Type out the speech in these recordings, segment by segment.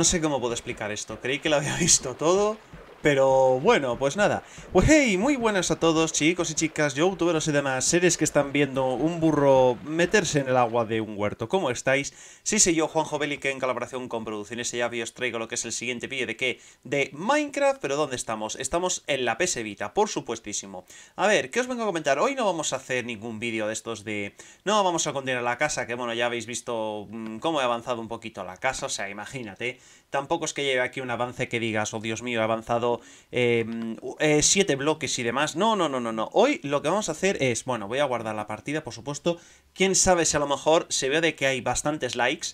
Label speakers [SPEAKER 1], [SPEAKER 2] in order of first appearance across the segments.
[SPEAKER 1] No sé cómo puedo explicar esto. Creí que lo había visto todo pero bueno, pues nada. Pues hey, muy buenas a todos, chicos y chicas, youtuberos y demás seres que están viendo un burro meterse en el agua de un huerto. ¿Cómo estáis? Sí, soy sí, yo, Juanjo que en colaboración con Producciones y os traigo lo que es el siguiente vídeo de qué? De Minecraft, pero ¿dónde estamos? Estamos en la PS por supuestísimo. A ver, ¿qué os vengo a comentar? Hoy no vamos a hacer ningún vídeo de estos de... No, vamos a continuar la casa, que bueno, ya habéis visto mm, cómo he avanzado un poquito la casa, o sea, imagínate. Tampoco es que lleve aquí un avance que digas, oh Dios mío, he avanzado 7 em, eh, siete bloques y demás. No, no, no, no, no. Hoy lo que vamos a hacer es, bueno, voy a guardar la partida, por supuesto. Quién sabe si a lo mejor se vea de que hay bastantes likes.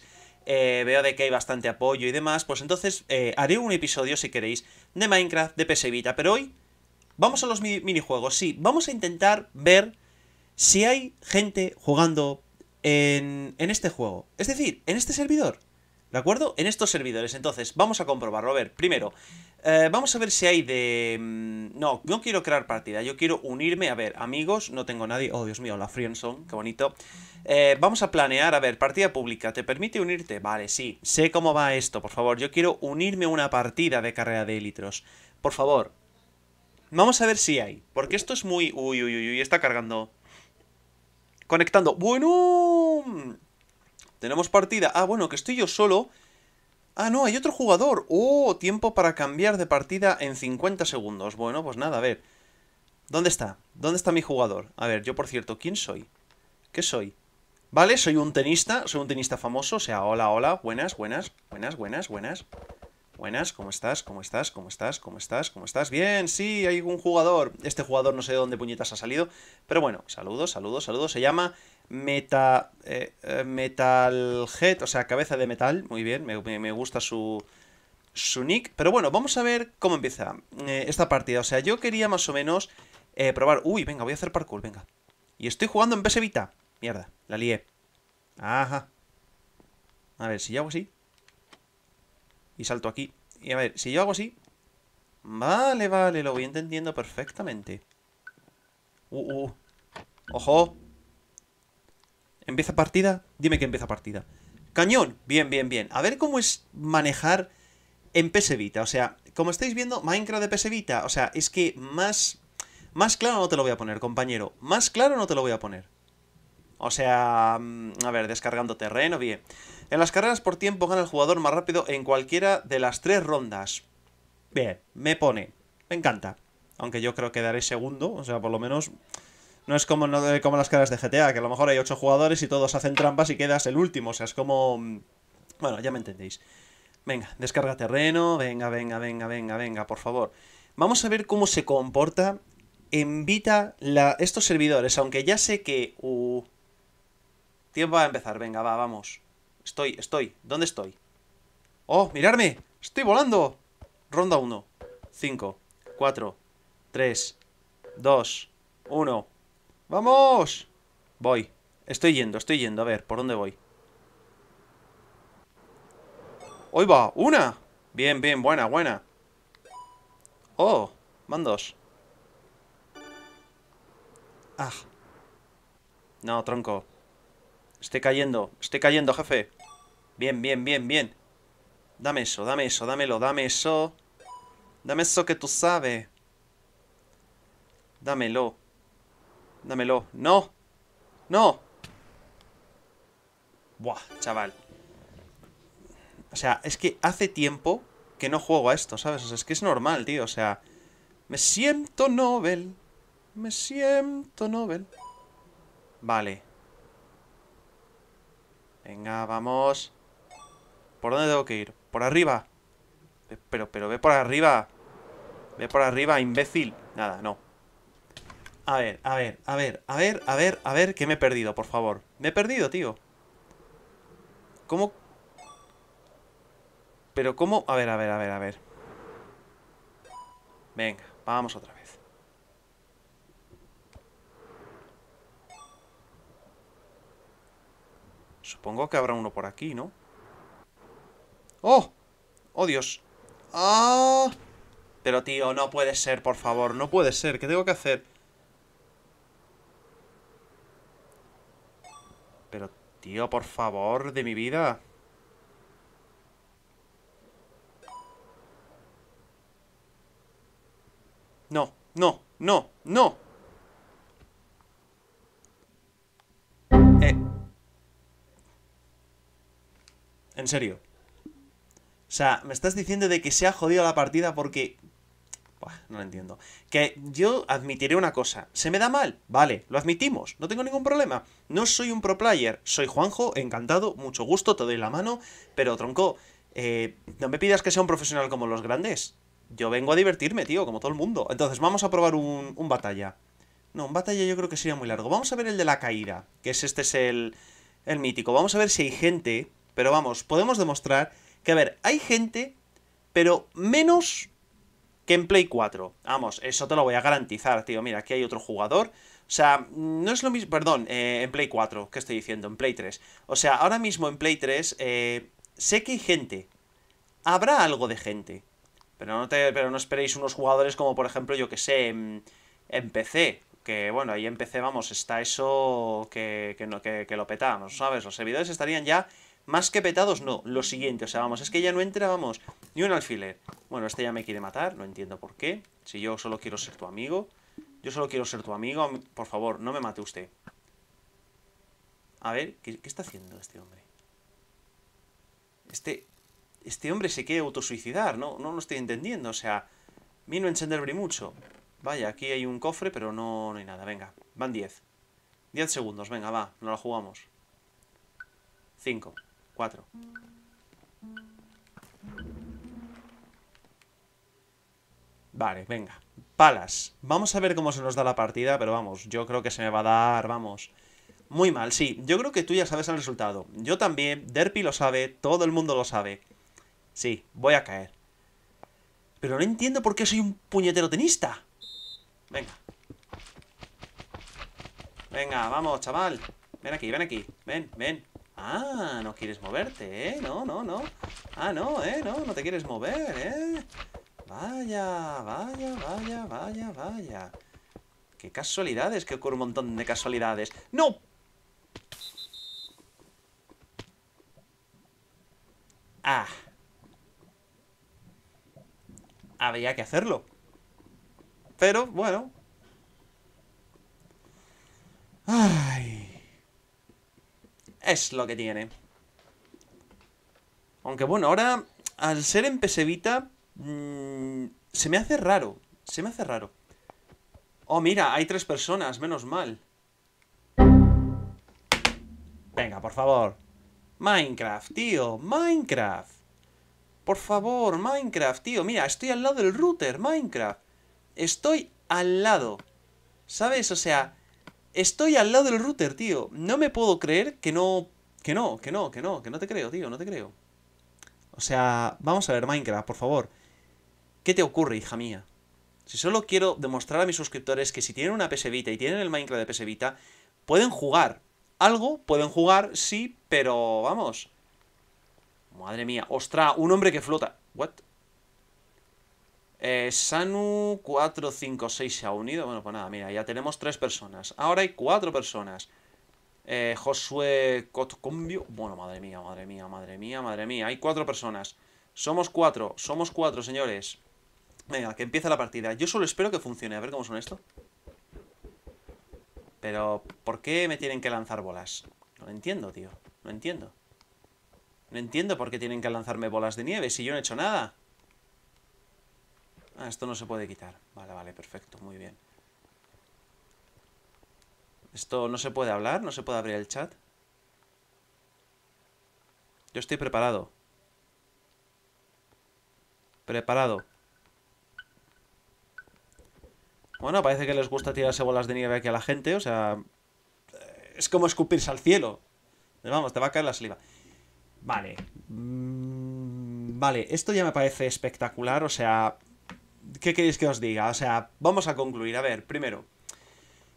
[SPEAKER 1] Eh, veo de que hay bastante apoyo y demás, pues entonces eh, haré un episodio, si queréis, de Minecraft, de PS Vita, pero hoy vamos a los minijuegos, sí, vamos a intentar ver si hay gente jugando en este juego, es decir, en este servidor. ¿De acuerdo? En estos servidores. Entonces, vamos a comprobarlo. A ver, primero, eh, vamos a ver si hay de... Mm, no, no quiero crear partida. Yo quiero unirme. A ver, amigos, no tengo nadie. Oh, Dios mío, la Friendzone. Qué bonito. Eh, vamos a planear. A ver, partida pública. ¿Te permite unirte? Vale, sí. Sé cómo va esto, por favor. Yo quiero unirme a una partida de carrera de élitros. Por favor. Vamos a ver si hay. Porque esto es muy... Uy, uy, uy, uy. Está cargando. Conectando. Bueno... Tenemos partida. Ah, bueno, que estoy yo solo. Ah, no, hay otro jugador. Oh, tiempo para cambiar de partida en 50 segundos. Bueno, pues nada, a ver. ¿Dónde está? ¿Dónde está mi jugador? A ver, yo por cierto, ¿quién soy? ¿Qué soy? Vale, soy un tenista, soy un tenista famoso, o sea, hola, hola, buenas, buenas, buenas, buenas, buenas. Buenas, ¿cómo estás? ¿Cómo estás? ¿Cómo estás? ¿Cómo estás? ¿Cómo estás? Bien, sí, hay un jugador. Este jugador no sé de dónde puñetas ha salido. Pero bueno, saludos, saludos, saludos. Se llama Meta, eh, eh Metalhead, o sea, cabeza de metal, muy bien, me, gusta su, su nick. Pero bueno, vamos a ver cómo empieza eh, esta partida. O sea, yo quería más o menos eh, probar... Uy, venga, voy a hacer parkour, venga. Y estoy jugando en PS Vita. Mierda, la lié. Ajá. A ver, si yo hago así... Y salto aquí. Y a ver, si yo hago así... Vale, vale, lo voy entendiendo perfectamente. Uh, uh. ¡Ojo! ¿Empieza partida? Dime que empieza partida. Cañón, bien, bien, bien. A ver cómo es manejar en PS O sea, como estáis viendo, Minecraft de PS O sea, es que más, más claro no te lo voy a poner, compañero. Más claro no te lo voy a poner. O sea, mm, a ver, descargando terreno, bien. En las carreras por tiempo gana el jugador más rápido en cualquiera de las tres rondas. Bien, me pone. Me encanta. Aunque yo creo que daré segundo, o sea, por lo menos no es como, eh, como las caras de GTA, que a lo mejor hay ocho jugadores y todos hacen trampas y quedas el último. O sea, es como... Mm, bueno, ya me entendéis. Venga, descarga terreno, venga, venga, venga, venga, venga, por favor. Vamos a ver cómo se comporta en Vita la... estos servidores, aunque ya sé que... Uh, tiempo va a empezar, venga, va, vamos. Estoy, estoy, ¿dónde estoy? ¡Oh, mirarme! ¡Estoy volando! Ronda 1, 5, 4, 3, 2, 1... ¡Vamos! Voy. Estoy yendo, estoy yendo. A ver, ¿por dónde voy? ¡Hoy va! ¡Una! Bien, bien, buena, buena. ¡Oh! Van dos. ¡Ah! No, tronco. Estoy cayendo, estoy cayendo, jefe. Bien, bien, bien, bien. Dame eso, dame eso, dámelo, dame eso. Dame eso que tú sabes. Dámelo. Dámelo. ¡No! ¡No! Buah, chaval. O sea, es que hace tiempo que no juego a esto, ¿sabes? O sea, es que es normal, tío. O sea, me siento Nobel. Me siento Nobel. Vale. Venga, vamos. ¿Por dónde tengo que ir? Por arriba. Pero, pero ve por arriba. Ve por arriba, imbécil. Nada, no. A ver, a ver, a ver, a ver, a ver, a ver, que me he perdido, por favor. Me he perdido, tío. ¿Cómo? Pero ¿cómo? A ver, a ver, a ver, a ver. Venga, vamos otra vez. Supongo que habrá uno por aquí, ¿no? ¡Oh! ¡Oh, Dios! ¡Ah! Pero, tío, no puede ser, por favor. No puede ser. ¿Qué tengo que hacer? Pero, tío, por favor, de mi vida. No, no, no, no. Eh. En serio. O sea, me estás diciendo de que se ha jodido la partida porque no lo entiendo. Que yo admitiré una cosa. ¿Se me da mal? Vale, lo admitimos. No tengo ningún problema. No soy un pro player. Soy Juanjo, encantado, mucho gusto, te doy la mano. Pero, tronco, eh, no me pidas que sea un profesional como los grandes. Yo vengo a divertirme, tío, como todo el mundo. Entonces, vamos a probar un, batalla. No, un batalla yo creo que sería muy largo. Vamos a ver el de la caída, que es este es el, el mítico. Vamos a ver si hay gente, pero vamos, podemos demostrar que, a ver, hay gente, pero menos que en Play 4. Vamos, eso te lo voy a garantizar, tío. Mira, aquí hay otro jugador. O sea, no es lo mismo, perdón, eh, en Play 4, ¿qué estoy diciendo? En Play 3. O sea, ahora mismo en Play 3 eh, sé que hay gente. Habrá algo de gente. Pero no, pero no esperéis unos jugadores como, por ejemplo, yo que sé, en, PC. Que bueno, ahí en PC, vamos, está eso que, que, que lo petamos, ¿sabes? Los servidores estarían ya más que petados, no. Lo siguiente, o sea, vamos, es que ya no entra, vamos, ni un alfiler. Bueno, este ya me quiere matar, no entiendo por qué. Si yo solo quiero ser tu amigo. Yo solo quiero ser tu amigo. Por favor, no me mate usted. A ver, ¿qué, está haciendo este hombre? Este, este hombre se quiere autosuicidar, ¿no? No lo estoy entendiendo, o sea... mí no encenderme mucho. Vaya, aquí hay un cofre, pero no, no hay nada. Venga, van 10. 10 segundos, venga, va, no la jugamos. 5. Vale, venga. Palas. Vamos a ver cómo se nos da la partida, pero vamos, yo creo que se me va a dar, vamos... Muy mal, sí. Yo creo que tú ya sabes el resultado. Yo también, Derpy lo sabe, todo el mundo lo sabe. Sí, voy a caer. Pero no entiendo por qué soy un puñetero tenista. Venga. Venga, vamos, chaval. Ven aquí, ven aquí. Ven, ven. Ah, no quieres moverte, ¿eh? No, no, no. Ah, no, ¿eh? No, no te quieres mover, ¿eh? Vaya, vaya, vaya, vaya, vaya. Qué casualidades, que ocurre un montón de casualidades. ¡No! Ah. Había que hacerlo. Pero, bueno. Ay. Es lo que tiene. Aunque bueno, ahora, al ser en pesevita, mm, se me hace raro. Se me hace raro. Oh, mira, hay tres personas, menos mal. Venga, por favor. Minecraft, tío, Minecraft. Por favor, Minecraft, tío. Mira, estoy al lado del router, Minecraft. Estoy al lado. ¿Sabes? O sea, Estoy al lado del router, tío. No me puedo creer que no... Que no, que no, que no, que no te creo, tío, no te creo. O sea, vamos a ver Minecraft, por favor. ¿Qué te ocurre, hija mía? Si solo quiero demostrar a mis suscriptores que si tienen una PS Vita y tienen el Minecraft de PS Vita, pueden jugar. Algo pueden jugar, sí, pero vamos. Madre mía, ostra, un hombre que flota. ¿What? Eh, Sanu 456 se ha unido. Bueno, pues nada, mira, ya tenemos tres personas. Ahora hay cuatro personas. Eh, Josué Cotcombio. Bueno, madre mía, madre mía, madre mía, madre mía. Hay cuatro personas. Somos cuatro, somos cuatro, señores. Venga, que empiece la partida. Yo solo espero que funcione. A ver cómo son esto. Pero, ¿por qué me tienen que lanzar bolas? No lo entiendo, tío. No entiendo. No entiendo por qué tienen que lanzarme bolas de nieve si yo no he hecho nada. Ah, esto no se puede quitar. Vale, vale, perfecto, muy bien. Esto no se puede hablar, no se puede abrir el chat. Yo estoy preparado. Preparado. Bueno, parece que les gusta tirarse bolas de nieve aquí a la gente, o sea... Es como escupirse al cielo. Vamos, te va a caer la saliva. Vale. Mm, vale, esto ya me parece espectacular, o sea... ¿qué queréis que os diga? O sea, vamos a concluir. A ver, primero,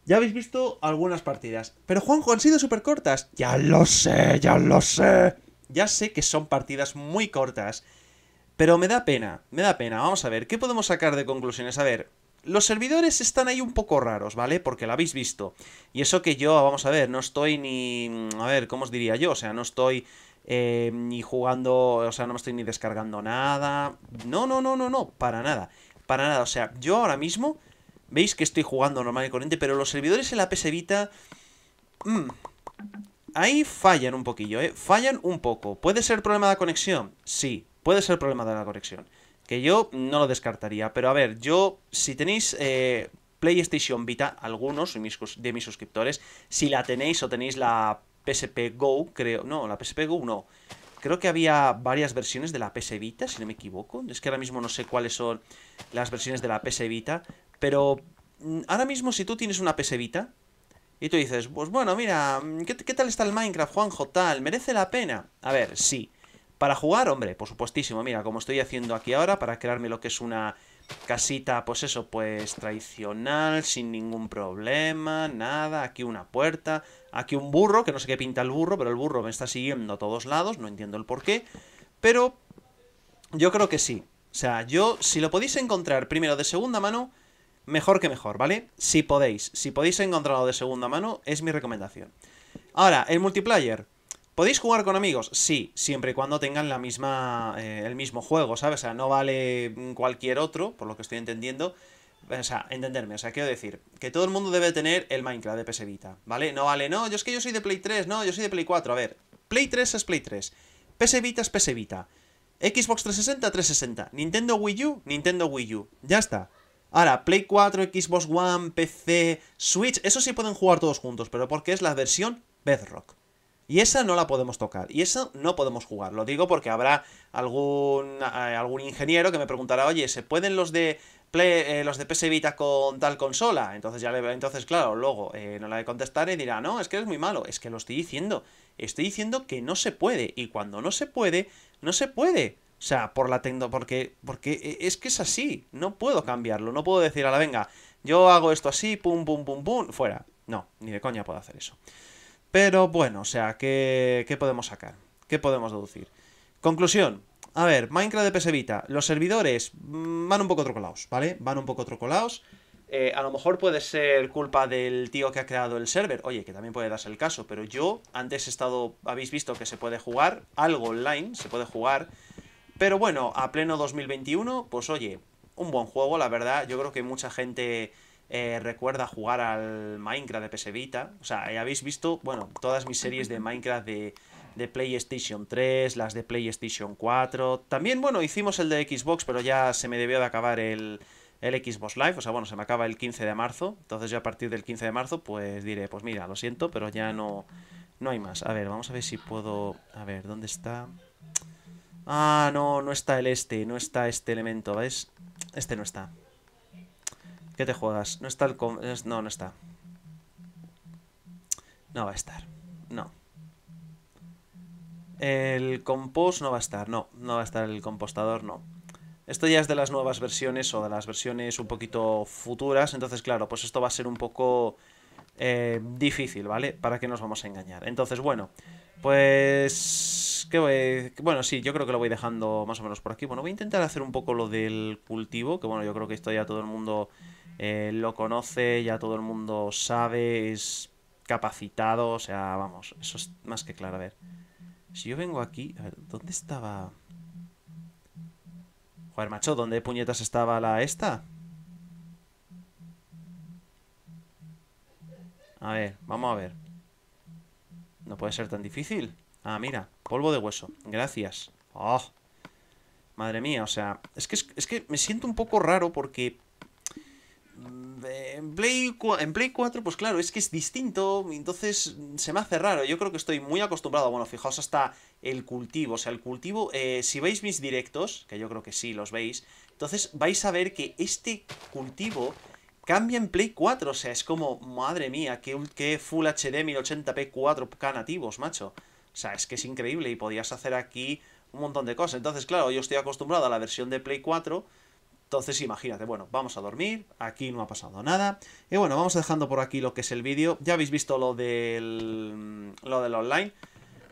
[SPEAKER 1] ya habéis visto algunas partidas, pero Juanjo, han sido súper cortas. Ya lo sé, ya lo sé. Ya sé que son partidas muy cortas, pero me da pena, me da pena. Vamos a ver, ¿qué podemos sacar de conclusiones? A ver, los servidores están ahí un poco raros, ¿vale? Porque lo habéis visto. Y eso que yo, vamos a ver, no estoy ni... A ver, ¿cómo os diría yo? O sea, no estoy eh, ni jugando, o sea, no me estoy ni descargando nada. No, no, no, no, no, para nada para nada. O sea, yo ahora mismo, veis que estoy jugando normal y corriente, pero los servidores en la PS Vita... Mm, ahí fallan un poquillo, ¿eh? Fallan un poco. ¿Puede ser problema de la conexión? Sí, puede ser problema de la conexión. Que yo no lo descartaría. Pero a ver, yo, si tenéis eh, PlayStation Vita, algunos de mis suscriptores, si la tenéis o tenéis la PSP Go, creo... No, la PSP Go no. Creo que había varias versiones de la PS Vita, si no me equivoco. Es que ahora mismo no sé cuáles son las versiones de la PS Vita. Pero mm, ahora mismo si tú tienes una PS Vita y tú dices, pues bueno, mira, mm, ¿qué, ¿qué, tal está el Minecraft, Juanjo, tal? ¿Merece la pena? A ver, sí. Para jugar, hombre, por supuestísimo. Mira, como estoy haciendo aquí ahora, para crearme lo que es una Casita, pues eso, pues tradicional, sin ningún problema, nada. Aquí una puerta, aquí un burro, que no sé qué pinta el burro, pero el burro me está siguiendo a todos lados, no entiendo el por qué. Pero yo creo que sí. O sea, yo, si lo podéis encontrar primero de segunda mano, mejor que mejor, ¿vale? Si podéis, si podéis encontrarlo de segunda mano, es mi recomendación. Ahora, el multiplayer. ¿Podéis jugar con amigos? Sí, siempre y cuando tengan la misma, eh, el mismo juego, ¿sabes? O sea, no vale cualquier otro, por lo que estoy entendiendo. O sea, entenderme, o sea, quiero decir que todo el mundo debe tener el Minecraft de PS Vita, ¿vale? No vale, no, yo es que yo soy de Play 3, no, yo soy de Play 4, a ver, Play 3 es Play 3, PS Vita es PS Vita, Xbox 360, 360, Nintendo Wii U, Nintendo Wii U, ya está. Ahora, Play 4, Xbox One, PC, Switch, eso sí pueden jugar todos juntos, pero porque es la versión Bedrock. Y esa no la podemos tocar. Y esa no podemos jugar. Lo digo porque habrá algún, eh, algún ingeniero que me preguntará, oye, ¿se pueden los de eh, los de PS Vita con tal consola. Entonces, ya le, entonces claro, luego eh, no la de contestar y dirá, no, es que es muy malo. Es que lo estoy diciendo. Estoy diciendo que no se puede. Y cuando no se puede, no se puede. O sea, por la tendo, porque, porque e, es que es así. No puedo cambiarlo. No puedo decir, a la venga, yo hago esto así, pum, pum, pum, pum, fuera. No, ni de coña puedo hacer eso. Pero bueno, o sea, ¿qué, qué podemos sacar? ¿Qué podemos deducir? Conclusión. A ver, Minecraft de PS los servidores mm, van un poco trocolados, ¿vale? Van un poco trocolados. Eh, a lo mejor puede ser culpa del tío que ha creado el server. Oye, que también puede darse el caso, pero yo antes he estado. Habéis visto que se puede jugar algo online, se puede jugar. Pero bueno, a pleno 2021, pues oye, un buen juego, la verdad. Yo creo que mucha gente eh, recuerda jugar al Minecraft de PS Vita. O sea, eh, habéis visto, bueno, todas mis series de Minecraft de, PlayStation 3, las de PlayStation 4. También, bueno, hicimos el de Xbox, pero ya se me debió de acabar el, el Xbox Live. O sea, bueno, se me acaba el 15 de marzo. Entonces yo a partir del 15 de marzo, pues diré, pues mira, lo siento, pero ya no, no hay más. A ver, vamos a ver si puedo... A ver, ¿dónde está...? Ah, no, no está el este, no está este elemento, ¿ves? Este no está. ¿Qué te juegas? No está el... No, no está. No va a estar. No. El compost no va a estar, no. No va a estar el compostador, no. Esto ya es de las nuevas versiones o de las versiones un poquito futuras. Entonces, claro, pues esto va a ser un poco eh, difícil, ¿vale? ¿Para qué nos vamos a engañar? Entonces, bueno, pues... Bueno, sí, yo creo que lo voy dejando más o menos por aquí. Bueno, voy a intentar hacer un poco lo del cultivo, que bueno, yo creo que esto ya todo el mundo eh, lo conoce, ya todo el mundo sabe, es capacitado, o sea, vamos, eso es más que claro. A ver, si yo vengo aquí, a ver, ¿dónde estaba? Joder, macho, ¿dónde puñetas estaba la esta? A ver, vamos a ver. No puede ser tan difícil. Ah, mira, polvo de hueso. Gracias. Ah, madre mía, o sea, es que, es que me siento un poco raro porque en Play, en Play 4, pues claro, es que es distinto, entonces mm, se me hace raro. Yo creo que estoy muy acostumbrado, bueno, fijaos hasta el cultivo, o sea, el cultivo, eh, si veis mis directos, que yo creo que sí, los veis, entonces vais a ver que este cultivo cambia en Play 4, o sea, es como, madre mía, que, que Full HD 1080p 4K nativos, macho. O sea, es que es increíble y podías hacer aquí un montón de cosas. Entonces, claro, yo estoy acostumbrado a la versión de Play 4 entonces imagínate, bueno, vamos a dormir, aquí no ha pasado nada. Y bueno, vamos dejando por aquí lo que es el vídeo. Ya habéis visto lo del, lo del online.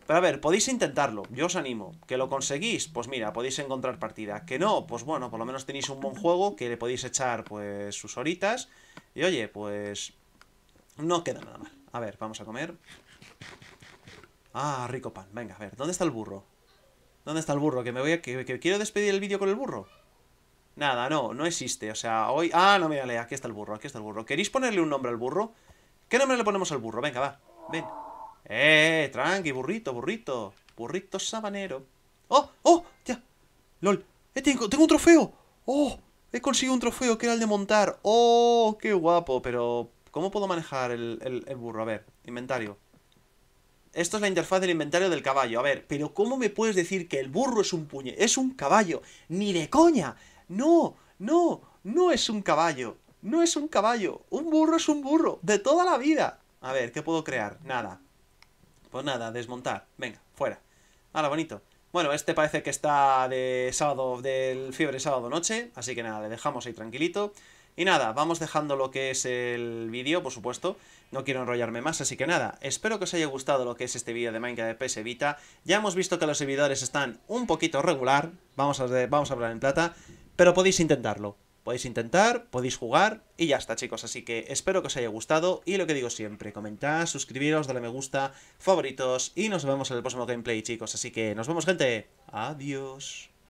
[SPEAKER 1] Pero a ver, podéis intentarlo, yo os animo. Que lo conseguís, pues mira, podéis encontrar partida. Que no, pues bueno, por lo menos tenéis un buen juego que le podéis echar pues sus horitas. Y oye, pues no queda nada mal. A ver, vamos a comer. Ah, rico pan. Venga, a ver, ¿dónde está el burro? ¿Dónde está el burro? Que me voy a... que quiero despedir el vídeo con el burro. Nada, no, no existe, o sea, hoy... Ah, no, mírale, aquí está el burro, aquí está el burro ¿Queréis ponerle un nombre al burro? ¿Qué nombre le ponemos al burro? Venga, va, ven Eh, tranqui, burrito, burrito Burrito sabanero ¡Oh, oh, ya! ¡Lol! Eh, tengo, tengo un trofeo! ¡Oh! He conseguido un trofeo que era el de montar ¡Oh, qué guapo! Pero, ¿cómo puedo manejar el, burro? A ver, inventario esto es la interfaz del inventario del caballo. A ver, pero ¿cómo me puedes decir que el burro es un puñe? Es un caballo. ¡Ni de coña! No, no, no es un caballo. No es un caballo. Un burro es un burro. De toda la vida. A ver, ¿qué puedo crear? Nada. Pues nada, desmontar. Venga, fuera. Ahora, bonito. Bueno, este parece que está de sábado, del fiebre sábado noche, así que nada, le dejamos ahí tranquilito. Y nada, vamos dejando lo que es el vídeo, por supuesto, no quiero enrollarme más, así que nada, espero que os haya gustado lo que es este vídeo de Minecraft de PS Vita. Ya hemos visto que los servidores están un poquito regular, vamos a, vamos a hablar en plata, pero podéis intentarlo. Podéis intentar, podéis jugar y ya está chicos, así que espero que os haya gustado y lo que digo siempre, comentad, suscribiros, dale me gusta, favoritos y nos vemos en el próximo gameplay chicos, así que nos vemos gente, adiós.